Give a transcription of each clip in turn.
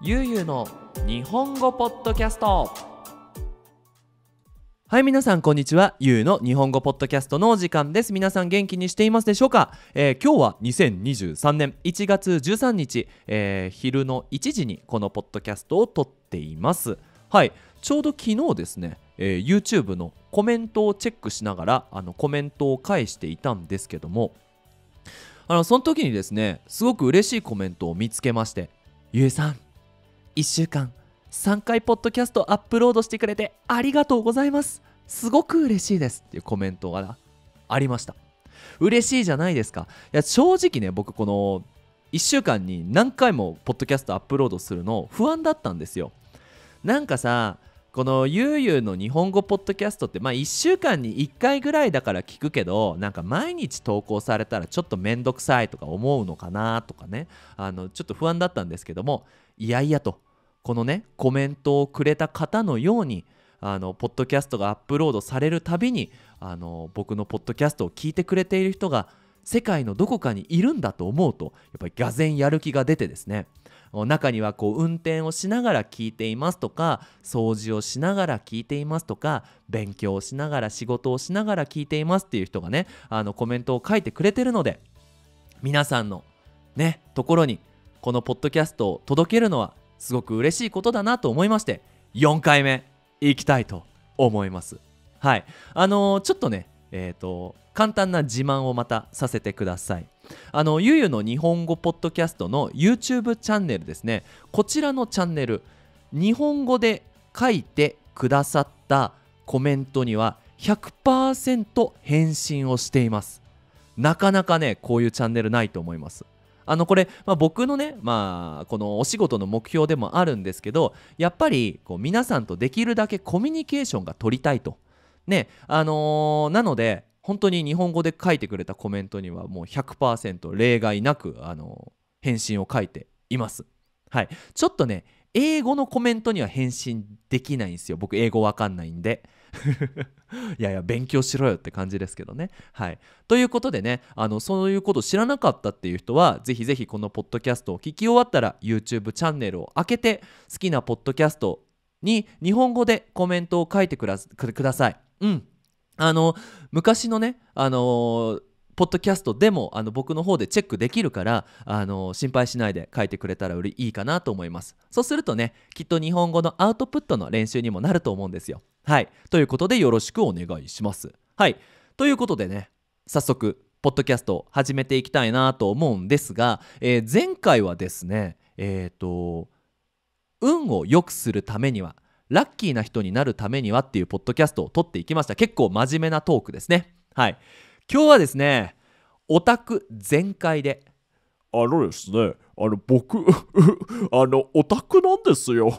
ゆうゆうの日本語ポッドキャストはい皆さんこんにちはゆうの日本語ポッドキャストのお時間です皆さん元気にしていますでしょうか、えー、今日は2023年1月13日、えー、昼の1時にこのポッドキャストを撮っていますはいちょうど昨日ですね、えー、YouTube のコメントをチェックしながらあのコメントを返していたんですけどもあのその時にですねすごく嬉しいコメントを見つけましてゆえさん1週間3回ポッドキャストアップロードしてくれてありがとうございますすごく嬉しいですっていうコメントがありました嬉しいじゃないですかいや正直ね僕この1週間に何回もポッドキャストアップロードするの不安だったんですよなんかさこのゆうゆうの日本語ポッドキャストってまあ1週間に1回ぐらいだから聞くけどなんか毎日投稿されたらちょっと面倒くさいとか思うのかなとかねあのちょっと不安だったんですけどもいやいやとこのねコメントをくれた方のようにあのポッドキャストがアップロードされるたびにあの僕のポッドキャストを聞いてくれている人が世界のどこかにいるんだと思うとやっぱりがぜやる気が出てですね中にはこう運転をしながら聞いていますとか掃除をしながら聞いていますとか勉強をしながら仕事をしながら聞いていますっていう人がねあのコメントを書いてくれてるので皆さんのねところにこのポッドキャストを届けるのはすごく嬉しいことだなと思いまして4回目行きたいと思いますはいあのー、ちょっとねえっ、ー、と簡単な自慢をまたさせてくださいあのゆゆの日本語ポッドキャストの YouTube チャンネルですねこちらのチャンネル日本語で書いてくださったコメントには100%返信をしていますなかなかねこういうチャンネルないと思いますあのこれ、まあ、僕のね、まあ、このお仕事の目標でもあるんですけどやっぱりこう皆さんとできるだけコミュニケーションが取りたいと。ねあのー、なので本当に日本語で書いてくれたコメントにはもう100%例外なく、あのー、返信を書いています。はい、ちょっとね英語のコメントには返信できないんですよ僕英語わかんないんで。いやいや勉強しろよって感じですけどね。はい、ということでねあのそういうこと知らなかったっていう人はぜひぜひこのポッドキャストを聞き終わったら YouTube チャンネルを開けて好きなポッドキャストに日本語でコメントを書いてください。うん、あの昔のね、あのーポッドキャストでもあの僕の方でチェックできるからあの心配しないで書いてくれたらよりいいかなと思いますそうするとねきっと日本語のアウトプットの練習にもなると思うんですよはい。ということでよろしくお願いします。はい。ということでね、早速、ポッドキャストを始めていきたいなと思うんですが、えー、前回はですね、えっ、ー、と、運を良くするためには、ラッキーな人になるためにはっていうポッドキャストを撮っていきました。結構真面目なトークですね。はい。今日はですね、オタク全開であのですね、あの、僕、あの、オタクなんですよ。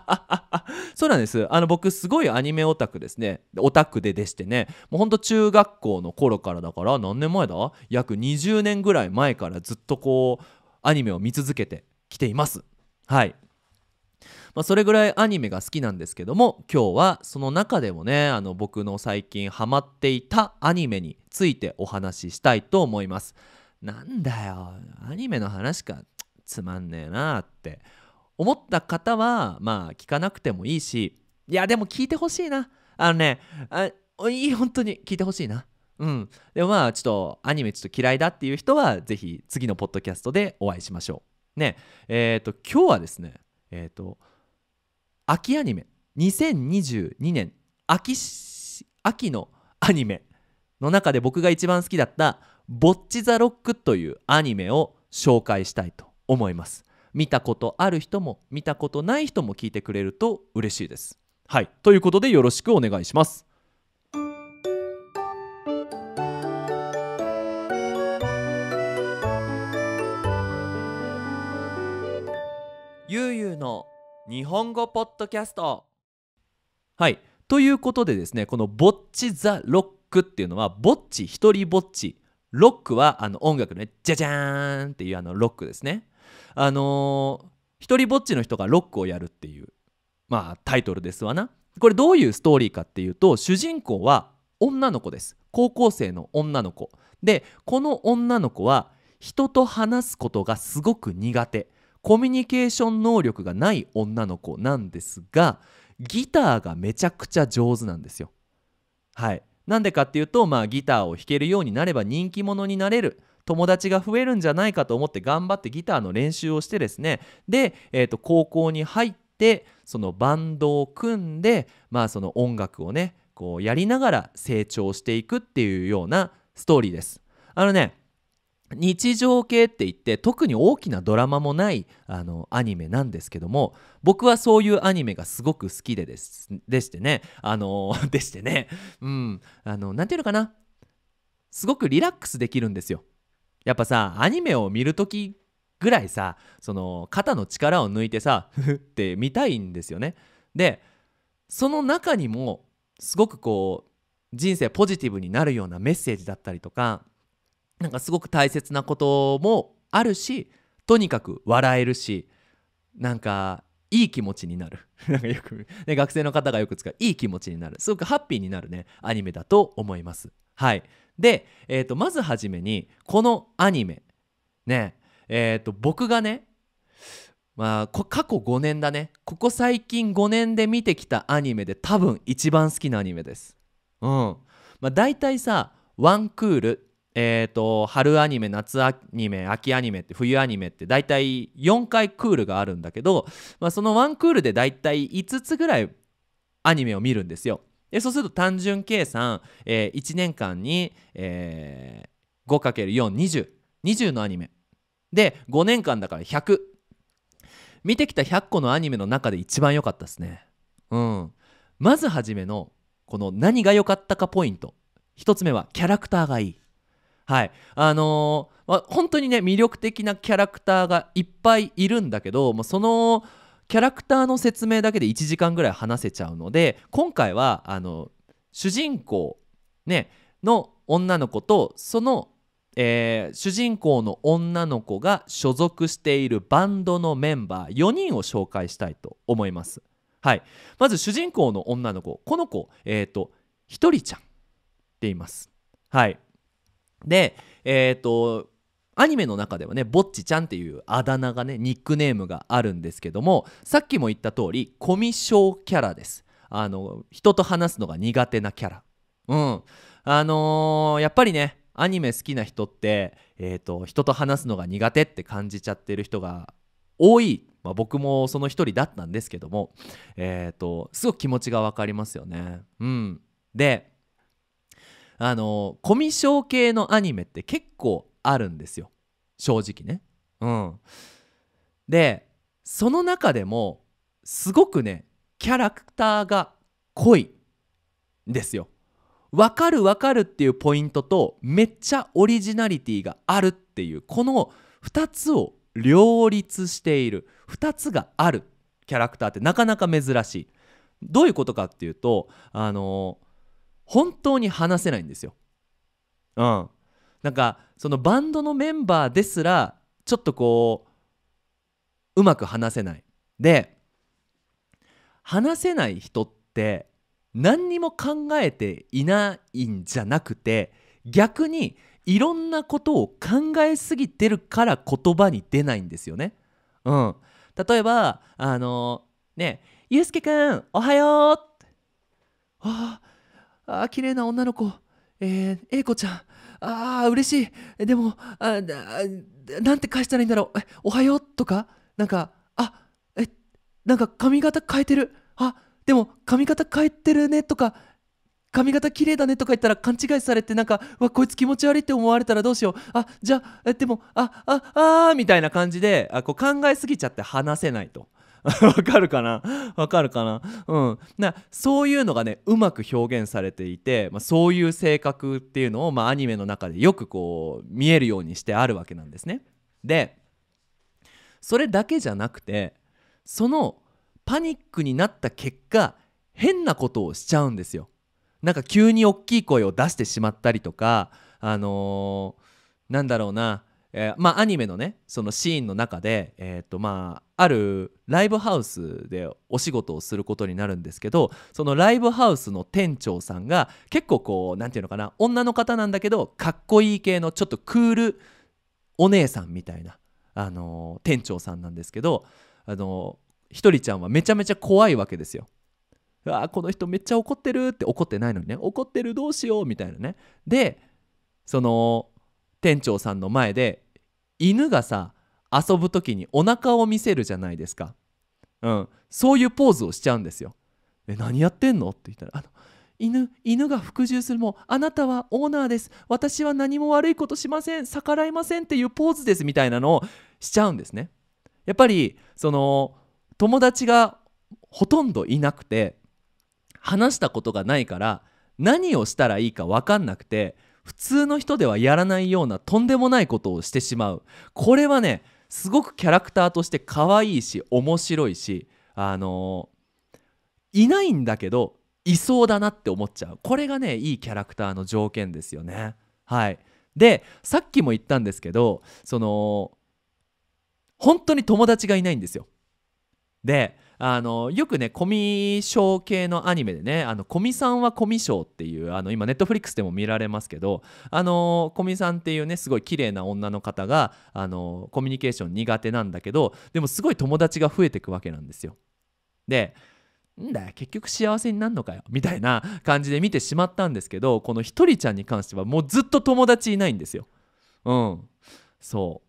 そうなんです。あの、僕、すごいアニメオタクですね。オタクででしてね、もうほんと中学校の頃からだから、何年前だ約20年ぐらい前からずっとこう、アニメを見続けてきています。はい。まあ、それぐらいアニメが好きなんですけども今日はその中でもねあの僕の最近ハマっていたアニメについてお話ししたいと思います。なんだよアニメの話かつまんねえなって思った方はまあ聞かなくてもいいしいやでも聞いてほしいなあのねあいい本当に聞いてほしいなうんでもまあちょっとアニメちょっと嫌いだっていう人は是非次のポッドキャストでお会いしましょうねえー、と今日はですねえっ、ー、と秋アニメ2022年秋秋のアニメの中で僕が一番好きだった「ぼっち・ザ・ロック」というアニメを紹介したいと思います見たことある人も見たことない人も聞いてくれると嬉しいですはいということでよろしくお願いしますゆうゆうの日本語ポッドキャストはいということでですねこの「ぼっち・ザ・ロック」っていうのはぼっち一人ぼっちロックはあの音楽のねじゃじゃーんっていうあのロックですねあのー、一人ぼっちの人がロックをやるっていうまあタイトルですわなこれどういうストーリーかっていうと主人公は女の子です高校生の女の子でこの女の子は人と話すことがすごく苦手コミュニケーション能力がない女の子なんですがギターがめちゃくちゃ上手なんですよはいなんでかっていうと、まあ、ギターを弾けるようになれば人気者になれる友達が増えるんじゃないかと思って頑張ってギターの練習をしてですねで、えー、と高校に入ってそのバンドを組んで、まあ、その音楽をねこうやりながら成長していくっていうようなストーリーです。あのね日常系って言って特に大きなドラマもないあのアニメなんですけども僕はそういうアニメがすごく好きでですでしてねあの でしてねうんあのなて言うのかなすごくリラックスできるんですよやっぱさアニメを見る時ぐらいさその肩の力を抜いてさふって見たいんですよねでその中にもすごくこう人生ポジティブになるようなメッセージだったりとかなんかすごく大切なこともあるしとにかく笑えるしなんかいい気持ちになる なんかよく、ね、学生の方がよく使ういい気持ちになるすごくハッピーになるねアニメだと思いますはいで、えーと、まずはじめにこのアニメねえーと僕がねまあ、過去5年だねここ最近5年で見てきたアニメで多分一番好きなアニメですうんまあ大体さ「ワンクール」えーと、春アニメ夏アニメ秋アニメって冬アニメって大体4回クールがあるんだけど、まあ、その1クールで大体5つぐらいアニメを見るんですよ。でそうすると単純計算、えー、1年間に、えー、5×42020 20のアニメで5年間だから100見てきた100個のアニメの中で一番良かったですね。うん、まず初めのこの何が良かったかポイント1つ目はキャラクターがいい。はい、あのー、まあ、本当にね魅力的なキャラクターがいっぱいいるんだけどもうそのキャラクターの説明だけで1時間ぐらい話せちゃうので今回はあの主人公、ね、の女の子とその、えー、主人公の女の子が所属しているバンドのメンバー4人を紹介したいと思います。はい、まず主人公の女の子この子、えーと、ひとりちゃんって言います。はいでえっ、ー、とアニメの中ではねぼっちちゃんっていうあだ名がねニックネームがあるんですけどもさっきも言った通りコミショキャラですあの人と話すのが苦手なキャラうんあのー、やっぱりねアニメ好きな人って、えーと、人と話すのが苦手って感じちゃってる人が多い、まあ、僕もその一人だったんですけども、えーと、とすごく気持ちが分かりますよね。うん、であのコミショ系のアニメって結構あるんですよ正直ね。うん、でその中でもすごくねキャラクターが濃いんですよ。わかるわかるっていうポイントとめっちゃオリジナリティがあるっていうこの2つを両立している2つがあるキャラクターってなかなか珍しい。どういうことかっていうとあのー本当に話せないんですよ。うん、なんかそのバンドのメンバーですらちょっとこううまく話せない。で話せない人って何にも考えていないんじゃなくて逆にいろんなことを考えすぎてるから言葉に出ないんですよね。うん、例えばあのね「ゆうすけくんおはよう」あああ、綺麗な女の子。えー、A 子ちゃん。ああ、嬉しい。でも、あなんて返したらいいんだろう。え、おはようとか、なんか、あ、え、なんか髪型変えてる。あ、でも髪型変えてるねとか、髪型綺麗だねとか言ったら勘違いされてなんか、わ、こいつ気持ち悪いって思われたらどうしよう。あ、じゃあ、えでも、あ、あ、あーみたいな感じであこう考えすぎちゃって話せないと。わかるかなわかるかなうんなそういうのがねうまく表現されていて、まあ、そういう性格っていうのを、まあ、アニメの中でよくこう見えるようにしてあるわけなんですね。でそれだけじゃなくてそのパニックになった結果変なことをしちゃうんですよ。なんか急に大きい声を出してしまったりとかあのー、なんだろうなえー、まあアニメのねそのシーンの中で、えーとまあ、あるライブハウスでお仕事をすることになるんですけどそのライブハウスの店長さんが結構こう何て言うのかな女の方なんだけどかっこいい系のちょっとクールお姉さんみたいな、あのー、店長さんなんですけど、あのー、ひとりちゃんはめちゃめちゃ怖いわけですよ。あこの人めっちゃ怒ってるって怒ってないのにね怒ってるどうしようみたいなね。でその店長さんの前で犬がさ遊ぶ時にお腹を見せるじゃないですか、うん、そういうポーズをしちゃうんですよ。え何やってんのって言ったら「あの犬犬が服従するもあなたはオーナーです私は何も悪いことしません逆らいません」っていうポーズですみたいなのをしちゃうんですね。やっぱりその友達がほとんどいなくて話したことがないから何をしたらいいか分かんなくて普通の人ではやらないようなとんでもないことをしてしまうこれはねすごくキャラクターとして可愛いし面白いしあのー、いないんだけどいそうだなって思っちゃうこれがねいいキャラクターの条件ですよねはいでさっきも言ったんですけどその本当に友達がいないんですよであのよくねコミショ系のアニメでねあのコミさんはコミショっていうあの今ネットフリックスでも見られますけどあのコミさんっていうねすごい綺麗な女の方があのコミュニケーション苦手なんだけどでもすごい友達が増えてくわけなんですよ。でんだよ結局幸せになんのかよみたいな感じで見てしまったんですけどこのひとりちゃんに関してはもうずっと友達いないんですよ。うんそ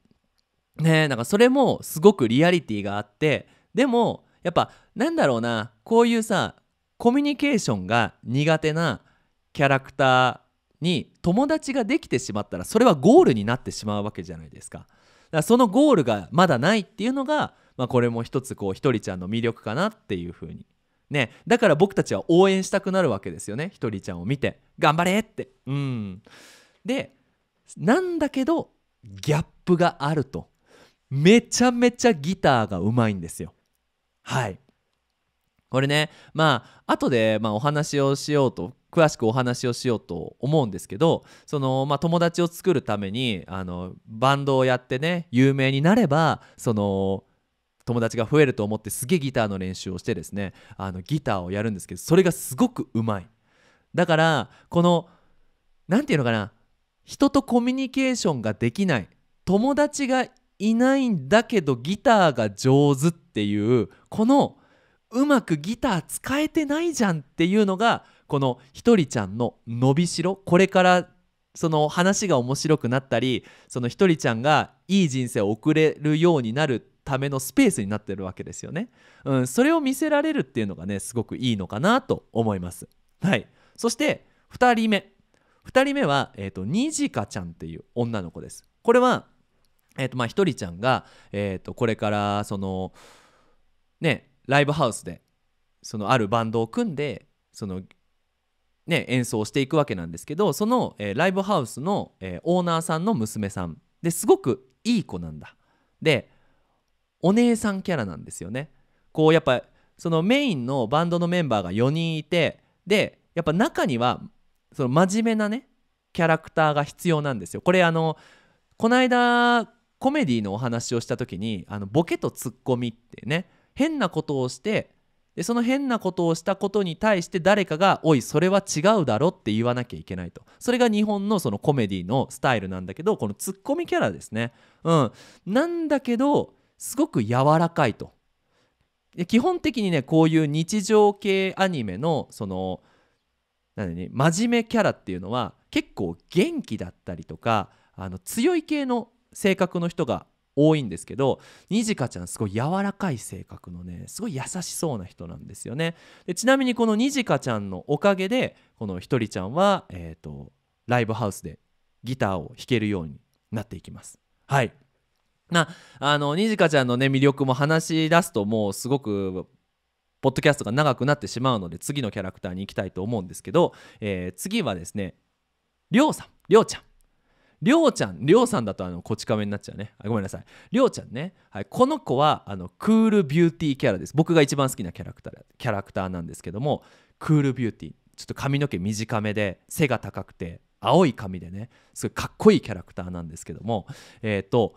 うねなんかそれもすごくリアリティがあってでもやっぱなんだろうなこういうさコミュニケーションが苦手なキャラクターに友達ができてしまったらそれはゴールになってしまうわけじゃないですか。だからそのゴールがまだないっていうのが、まあ、これも一つこうひとりちゃんの魅力かなっていうふうに。ね、だから僕たちは応援したくなるわけですよねひとりちゃんを見て「頑張れ!」って。うん、でなんだけどギャップがあるとめちゃめちゃギターがうまいんですよ。はいこれねまあ後でまあお話をしようと詳しくお話をしようと思うんですけどその、まあ、友達を作るためにあのバンドをやってね有名になればその友達が増えると思ってすげえギターの練習をしてですねあのギターをやるんですけどそれがすごくうまいだからこの何て言うのかな人とコミュニケーションができない友達がいないんだけどギターが上手っていうこのうまくギター使えてないじゃんっていうのがこのひとりちゃんの伸びしろこれからその話が面白くなったりそのひとりちゃんがいい人生を送れるようになるためのスペースになってるわけですよね。うん、それを見せられるっていうのがねすごくいいのかなと思います。はい、そして2人目2人目は、えーと、にじかちゃんっていう女の子です。これはえーとまあ、ひとりちゃんが、えー、とこれからそのねライブハウスでそのあるバンドを組んでそのね演奏していくわけなんですけどその、えー、ライブハウスの、えー、オーナーさんの娘さんですごくいい子なんだでお姉さんキャラなんですよねこうやっぱそのメインのバンドのメンバーが4人いてでやっぱ中にはその真面目なねキャラクターが必要なんですよこれあのこの間コメディのお話をした時にあのボケとツッコミってね変なことをしてでその変なことをしたことに対して誰かが「おいそれは違うだろ」って言わなきゃいけないとそれが日本のそのコメディのスタイルなんだけどこのツッコミキャラですねうんなんだけどすごく柔らかいとで基本的にねこういう日常系アニメのその何、ね、真面目キャラっていうのは結構元気だったりとかあの強い系の性格の人が多いんですけどにじかちゃんすごい柔らかい性格のねすごい優しそうな人なんですよねでちなみにこのにじかちゃんのおかげでこのひとりちゃんは、えーと、ライブハウスでギターを弾けるようになっていきますはいなあのにじかちゃんのね魅力も話し出すともうすごくポッドキャストが長くなってしまうので次のキャラクターに行きたいと思うんですけど、えー、次はですねりょうさんりょうちゃんりょうちゃんりょうさんだとあのこち亀になっちゃうねごめんなさいりょうちゃんね、はい、この子はあのクールビューティーキャラです僕が一番好きなキャラクターキャラクターなんですけどもクールビューティーちょっと髪の毛短めで背が高くて青い髪でねすごいかっこいいキャラクターなんですけどもえっ、ー、と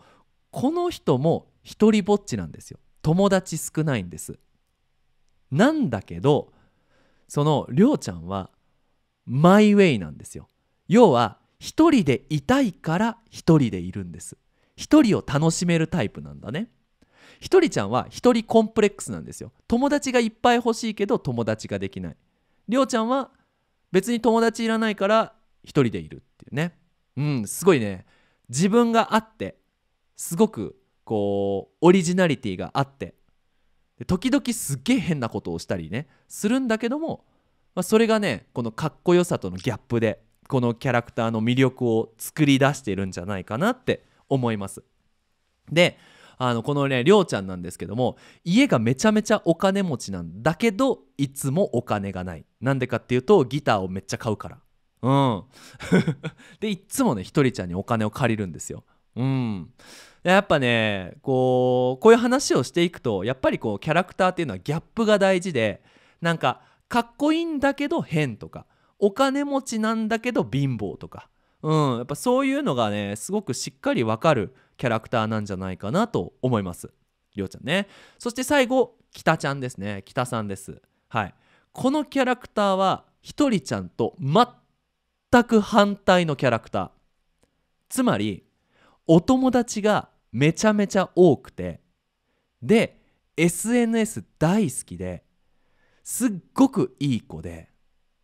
この人も一人ぼっちなんですよ友達少ないんですなんだけどそのりょうちゃんはマイウェイなんですよ要は一人でいたいから一人でいるんです一人を楽しめるタイプなんだねひとりちゃんは一人コンプレックスなんですよ友達がいっぱい欲しいけど友達ができないりょうちゃんは別に友達いらないから一人でいるっていうねうんすごいね自分があってすごくこうオリジナリティがあって時々すっげえ変なことをしたりねするんだけども、まあ、それがねこのかっこよさとのギャップでこのキャラクターの魅力を作り出しているんじゃないかなって思います。であのこのねりょうちゃんなんですけども家がめちゃめちゃお金持ちなんだけどいつもお金がないなんでかっていうとギターをめっちゃ買うからうん でいっつもねひとりちゃんにお金を借りるんですようんやっぱねこうこういう話をしていくとやっぱりこうキャラクターっていうのはギャップが大事でなんかかっこいいんだけど変とかお金持ちなんだけど貧乏とか、うん、やっぱそういうのがねすごくしっかりわかるキャラクターなんじゃないかなと思いますりょうちゃんねそして最後北ちゃんですね北さんですはいこのキャラクターはひとりちゃんと全く反対のキャラクターつまりお友達がめちゃめちゃ多くてで SNS 大好きですっごくいい子で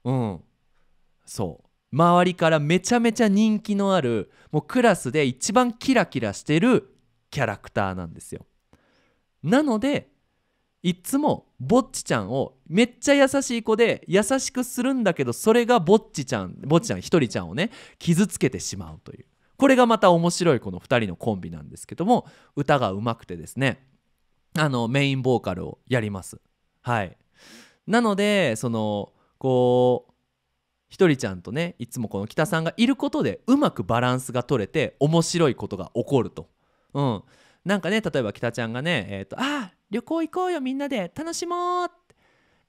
うんそう周りからめちゃめちゃ人気のあるもうクラスで一番キラキラしてるキャラクターなんですよなのでいつもぼっちちゃんをめっちゃ優しい子で優しくするんだけどそれがぼっちちゃんぼっちちゃんひとりちゃんをね傷つけてしまうというこれがまた面白いこの2人のコンビなんですけども歌がうまくてですねあのメインボーカルをやりますはいなのでそのこうひとりちゃんとねいつもこの北さんがいることでうまくバランスが取れて面白いことが起こると。うん、なんかね例えば北ちゃんがね「えーと、あ旅行行こうよみんなで楽しもう」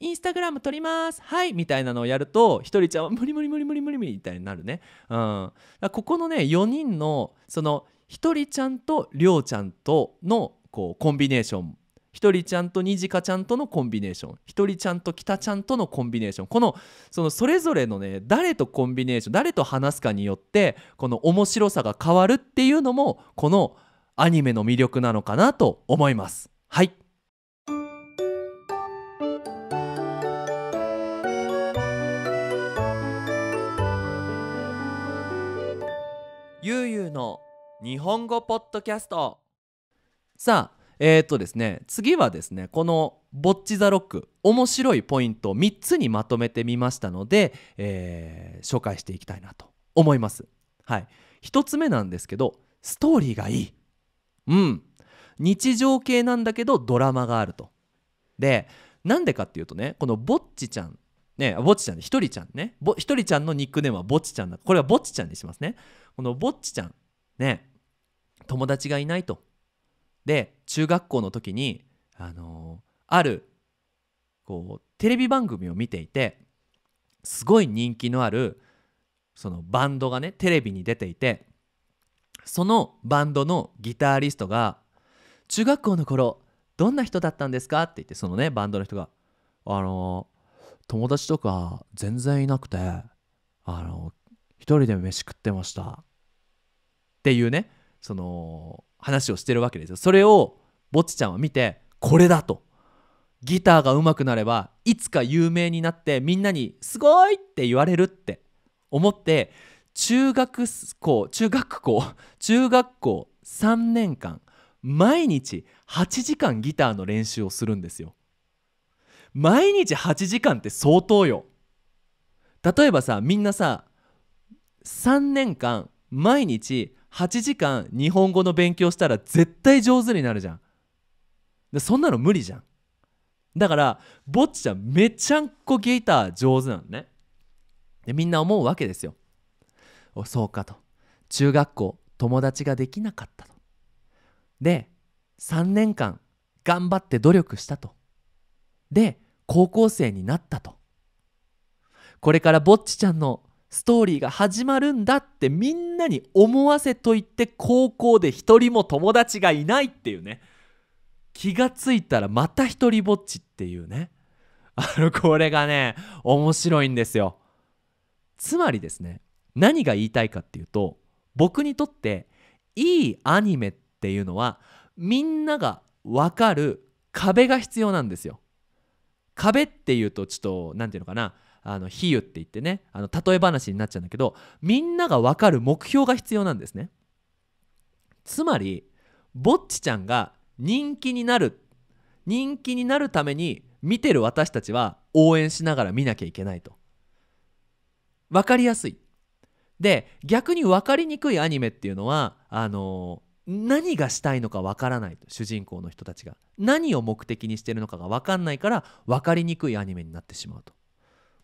インスタグラム撮りますはい」みたいなのをやるとひとりちゃんは「無理無理無理無理無理」みたいになるね。うん、ここのね4人のそのひとりちゃんとりょうちゃんとのこうコンビネーションと人ちゃんとにじかちゃんとのコンビネーションと人ちゃんときたちゃんとのコンビネーションこのそのそれぞれのね誰とコンビネーション誰と話すかによってこの面白さが変わるっていうのもこのアニメの魅力なのかなと思います。はいゆうゆうの日本語ポッドキャストさあえー、とですね次はですねこの「ボッチ・ザ・ロック」面白いポイントを3つにまとめてみましたので、えー、紹介していきたいなと思います。はい、1つ目なんですけどストーリーがいい。うん、日常系なんだけどドラマがあると。でなんでかっていうとねこのボッチちゃんねぼっちちゃんひとりちゃんねひとりちゃんのニックネームはボッチちゃんだこれはボッチちゃんにしますねこのボッチちゃんね友達がいないとで中学校の時に、あのー、あるこうテレビ番組を見ていてすごい人気のあるそのバンドがねテレビに出ていてそのバンドのギタリストが「中学校の頃どんな人だったんですか?」って言ってそのねバンドの人が「あの友達とか全然いなくてあの一人で飯食ってました」っていうねその話をしてるわけですよそれをぼっちちゃんは見てこれだとギターが上手くなればいつか有名になってみんなに「すごい!」って言われるって思って中学校中学校 中学校3年間毎日8時間ギターの練習をするんですよ。毎日8時間って相当よ。例えばさみんなさ3年間毎日8時間日本語の勉強したら絶対上手になるじゃんでそんなの無理じゃんだからぼっちちゃんめちゃんこギター上手なのねでみんな思うわけですよおそうかと中学校友達ができなかったとで3年間頑張って努力したとで高校生になったとこれからぼっちちゃんのストーリーが始まるんだってみんなに思わせといて高校で一人も友達がいないっていうね気がついたらまた一人ぼっちっていうねあのこれがね面白いんですよつまりですね何が言いたいかっていうと僕にとっていいアニメっていうのはみんなが分かる壁が必要なんですよ壁っていうとちょっと何て言うのかなあの比喩って言ってねあの例え話になっちゃうんだけどみんなが分かる目標が必要なんですねつまりぼっちちゃんが人気になる人気になるために見てる私たちは応援しながら見なきゃいけないと分かりやすいで逆に分かりにくいアニメっていうのはあのー、何がしたいのか分からないと主人公の人たちが何を目的にしてるのかが分かんないから分かりにくいアニメになってしまうと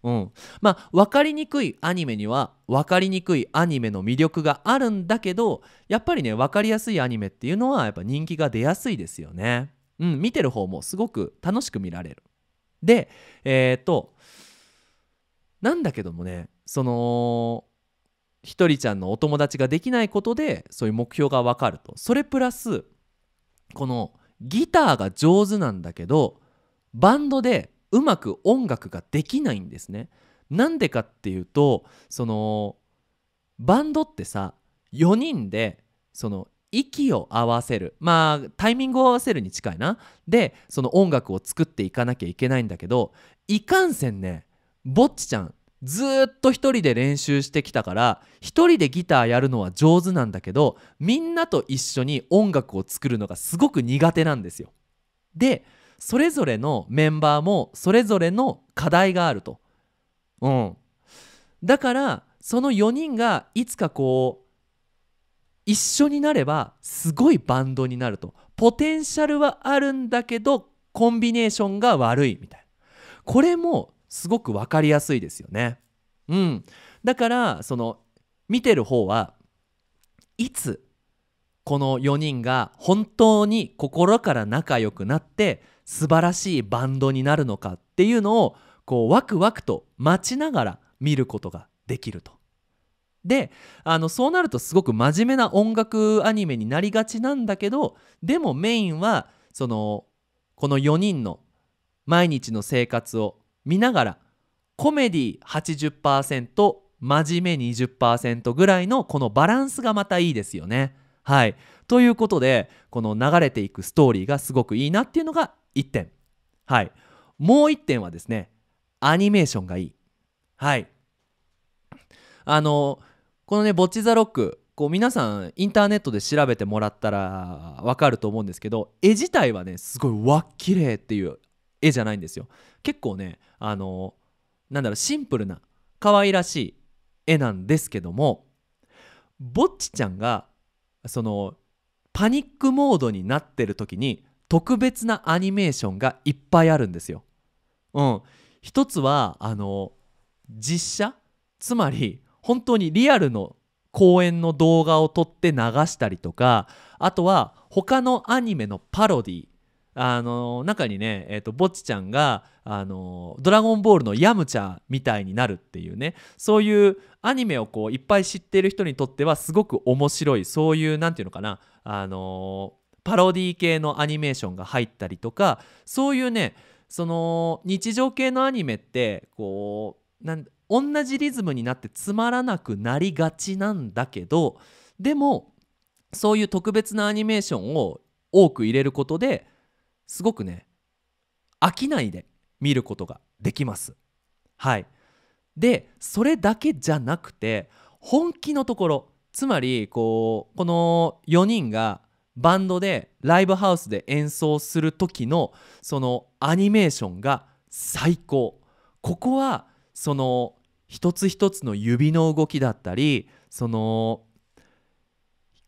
うん、まあ分かりにくいアニメには分かりにくいアニメの魅力があるんだけどやっぱりね分かりやすいアニメっていうのはやっぱ人気が出やすいですよね。うん、見てる方もすごく楽しく見られる。でえっ、となんだけどもねそのひとりちゃんのお友達ができないことでそういう目標が分かるとそれプラスこのギターが上手なんだけどバンドでうまく音楽ができないんですね。なんでかっていうとそのバンドってさ4人でその息を合わせるまあタイミングを合わせるに近いなでその音楽を作っていかなきゃいけないんだけどいかんせんねぼっちちゃんずっと1人で練習してきたから1人でギターやるのは上手なんだけどみんなと一緒に音楽を作るのがすごく苦手なんですよ。でそれぞれのメンバーもそれぞれの課題があると。うん、だからその4人がいつかこう一緒になればすごいバンドになるとポテンシャルはあるんだけどコンビネーションが悪いみたいなこれもすごく分かりやすいですよね。うん、だからその見てる方はいつこの4人が本当に心から仲良くなって素晴らしいバンドになるのかっていうのをこうワクワクと待ちながら見ることができると。であのそうなるとすごく真面目な音楽アニメになりがちなんだけどでもメインはそのこの4人の毎日の生活を見ながらコメディ80%真面目20%ぐらいのこのバランスがまたいいですよね。はいということでこの流れていくストーリーがすごくいいなっていうのが1点はいもう1点はですねアニメーションがいいはいあのこのね「ぼっち・ザ・ロック」こう皆さんインターネットで調べてもらったら分かると思うんですけど絵自体はねすごいわっきれいっていう絵じゃないんですよ結構ねあのなんだろうシンプルな可愛らしい絵なんですけどもぼっちちゃんがそのパニックモードになってる時に特別なアニメーションがいっぱいあるんですよ。うん、一つはあの実写つまり本当にリアルの公演の動画を撮って流したりとかあとは他のアニメのパロディあの中にね、えーと、ぼっちちゃんがあの「ドラゴンボール」のヤムチャみたいになるっていうねそういうアニメをこういっぱい知っている人にとってはすごく面白いそういう何て言うのかなあのパロディ系のアニメーションが入ったりとかそういうねその日常系のアニメってこうなん同じリズムになってつまらなくなりがちなんだけどでもそういう特別なアニメーションを多く入れることですごくね飽きないで見ることができます。はいでそれだけじゃなくて本気のところつまりこうこの4人がバンドでライブハウスで演奏する時のそのアニメーションが最高ここはその一つ一つの指の動きだったりその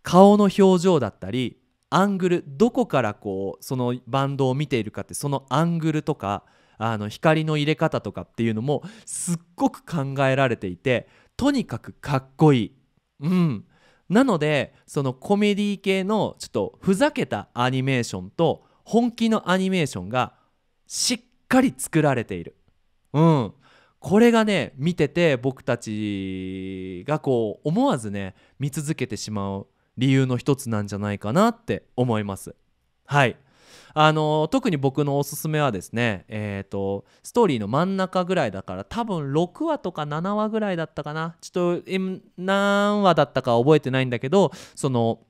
顔の表情だったりアングルどこからこうそのバンドを見ているかってそのアングルとかあの光の入れ方とかっていうのもすっごく考えられていてとにかくかっこいい。うん、なのでそのコメディ系のちょっとふざけたアニメーションと本気のアニメーションがしっかり作られている。うん、これがね見てて僕たちがこう思わずね見続けてしまう理由の一つなんじゃないかなって思います。はいあの特に僕のおすすめはですね、えーと、ストーリーの真ん中ぐらいだから多分6話とか7話ぐらいだったかなちょっと何話だったか覚えてないんだけどその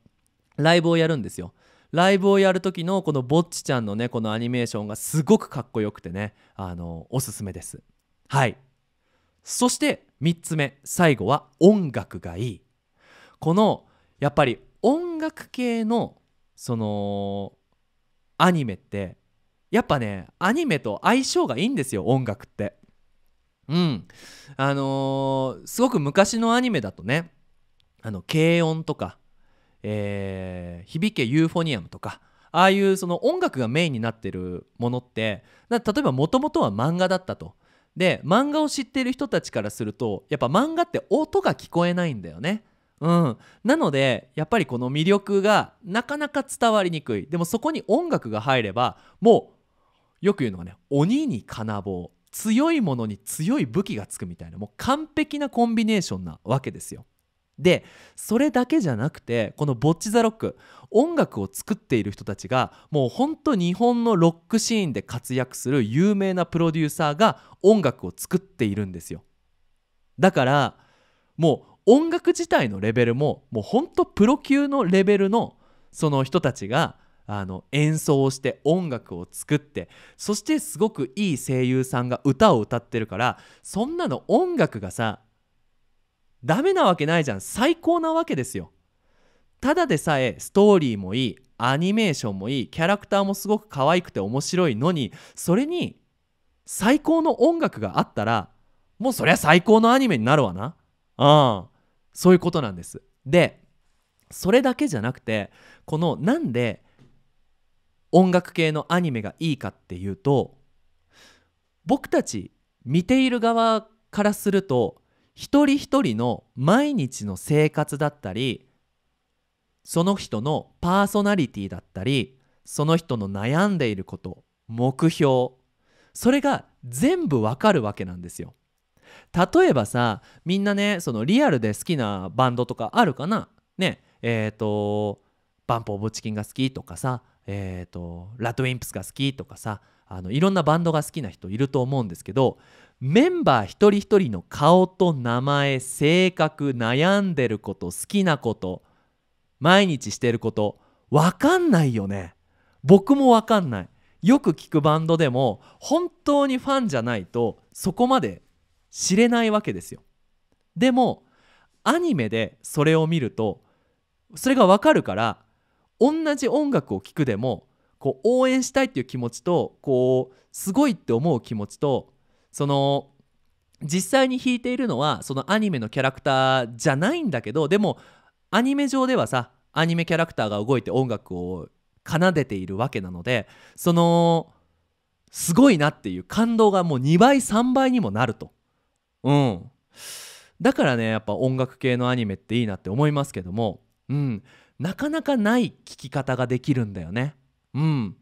ライブをやるんですよ。ライブをやる時のこのぼっちちゃんのねこのアニメーションがすごくかっこよくてねあのおすすめですはいそして3つ目最後は音楽がいいこのやっぱり音楽系のそのアニメってやっぱねアニメと相性がいいんですよ音楽って。うんあのー、すごく昔のアニメだとねあの軽音とか、えー、響けユーフォニアムとかああいうその音楽がメインになってるものって例えばもともとは漫画だったと。で漫画を知っている人たちからするとやっぱ漫画って音が聞こえないんだよね。うん、なのでやっぱりこの魅力がなかなか伝わりにくいでもそこに音楽が入ればもうよく言うのがね鬼に金棒強いものに強い武器がつくみたいなもう完璧なコンビネーションなわけですよ。でそれだけじゃなくてこの「ボッチ・ザ・ロック」音楽を作っている人たちがもうほんと日本のロックシーンで活躍する有名なプロデューサーが音楽を作っているんですよ。だからもう音楽自体のレベルももうほんとプロ級のレベルのその人たちがあの演奏をして音楽を作ってそしてすごくいい声優さんが歌を歌ってるからそんなの音楽がさダメなわけないじゃん最高なわけですよただでさえストーリーもいいアニメーションもいいキャラクターもすごく可愛くて面白いのにそれに最高の音楽があったらもうそりゃ最高のアニメになるわなうんそういうことなんですでそれだけじゃなくてこのなんで音楽系のアニメがいいかっていうと僕たち見ている側からすると一人一人の毎日の生活だったりその人のパーソナリティだったりその人の悩んでいること目標それが全部わかるわけなんですよ。例えばさみんなねそのリアルで好きなバンドとかあるかなねえっ、ー、とバンプ・オブ・チキンが好きとかさえっ、ー、とラッドウィンプスが好きとかさあのいろんなバンドが好きな人いると思うんですけどメンバー一人一人の顔と名前性格悩んでること好きなこと毎日してること分かんないよね僕も分かんないよく聞くバンドでも本当にファンじゃないとそこまで知れないわけですよでもアニメでそれを見るとそれがわかるから同じ音楽を聴くでもこう応援したいっていう気持ちとこうすごいって思う気持ちとその実際に弾いているのはそのアニメのキャラクターじゃないんだけどでもアニメ上ではさアニメキャラクターが動いて音楽を奏でているわけなのでそのすごいなっていう感動がもう2倍3倍にもなるとうんだからねやっぱ音楽系のアニメっていいなって思いますけども、うん、なかなかない聞き方ができるんだよね。うん、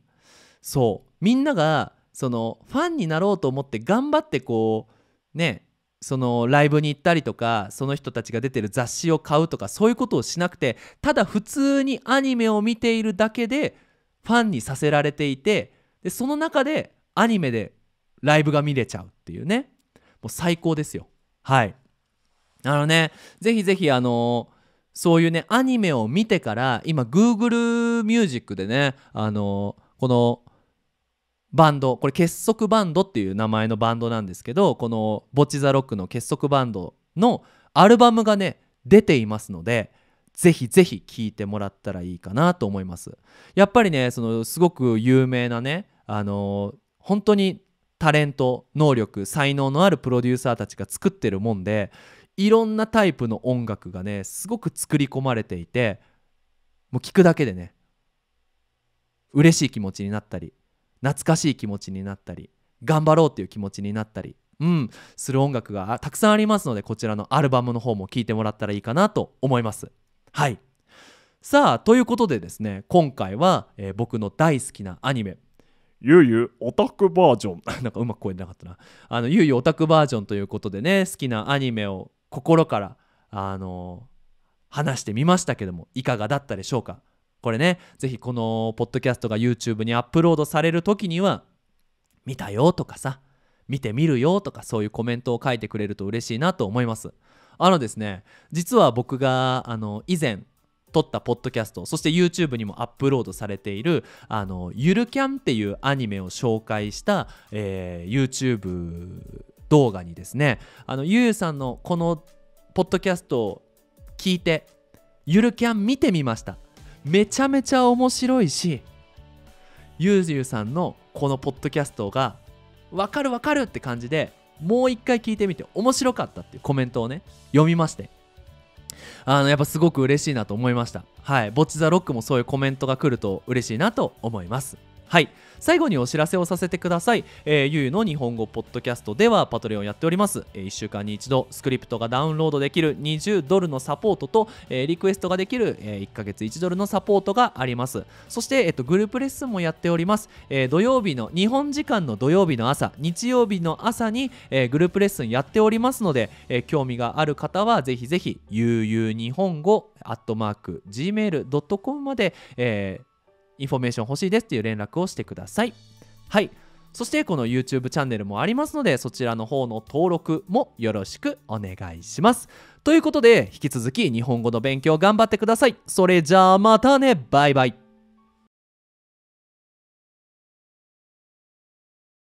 そうみんながそのファンになろうと思って頑張ってこうねそのライブに行ったりとかその人たちが出てる雑誌を買うとかそういうことをしなくてただ普通にアニメを見ているだけでファンにさせられていてでその中でアニメでライブが見れちゃうっていうねう最高ですよはいあのねぜひぜひあのそういうねアニメを見てから今 Google ミュージックでねあのこのバンドこれ結束バンドっていう名前のバンドなんですけどこの「ボチ・ザ・ロック」の結束バンドのアルバムがね出ていますのでぜひぜひ聴いてもらったらいいかなと思いますやっぱりねそのすごく有名なねあの本当にタレント能力才能のあるプロデューサーたちが作ってるもんでいろんなタイプの音楽がねすごく作り込まれていてもう聞くだけでね嬉しい気持ちになったり懐かしい気持ちになったり頑張ろうっていう気持ちになったり、うん、する音楽がたくさんありますのでこちらのアルバムの方も聴いてもらったらいいかなと思います。はいさあということでですね今回は、えー、僕の大好きなアニメゆうゆうオタクバージョン なんかうまく声出なかったなあのゆうゆうオタクバージョンということでね好きなアニメを心からあの話してみましたけどもいかがだったでしょうかこれね是非このポッドキャストが YouTube にアップロードされる時には見たよとかさ見てみるよとかそういうコメントを書いてくれると嬉しいなと思いますあのですね実は僕があの以前撮ったポッドキャストそして YouTube にもアップロードされている「あのゆるキャン」っていうアニメを紹介した、えー、YouTube 動画にですねあのゆうさんのこのポッドキャストを聞いてゆるキャン見てみましためちゃめちゃ面白いしゆうゆうさんのこのポッドキャストがわかるわかるって感じでもう一回聞いてみて面白かったっていうコメントをね読みましてあのやっぱすごく嬉しいなと思いましたはいぼっちザ・ロックもそういうコメントが来ると嬉しいなと思いますはい最後にお知らせをさせてください、えー、ゆうの日本語ポッドキャストではパトレオンやっております、えー、1週間に1度スクリプトがダウンロードできる20ドルのサポートと、えー、リクエストができる、えー、1ヶ月1ドルのサポートがありますそして、えーと、グループレッスンもやっております、えー、土曜日の日本時間の土曜日の朝日曜日の朝に、えー、グループレッスンやっておりますので、えー、興味がある方はぜひぜひゆうゆう日本語アットマーク gmail.com まで、えー、インフォメーション欲しいですっていう連絡をしてください。はい。そしてこの YouTube チャンネルもありますのでそちらの方の登録もよろしくお願いします。ということで引き続き日本語の勉強頑張ってください。それじゃあまたねバイバイ。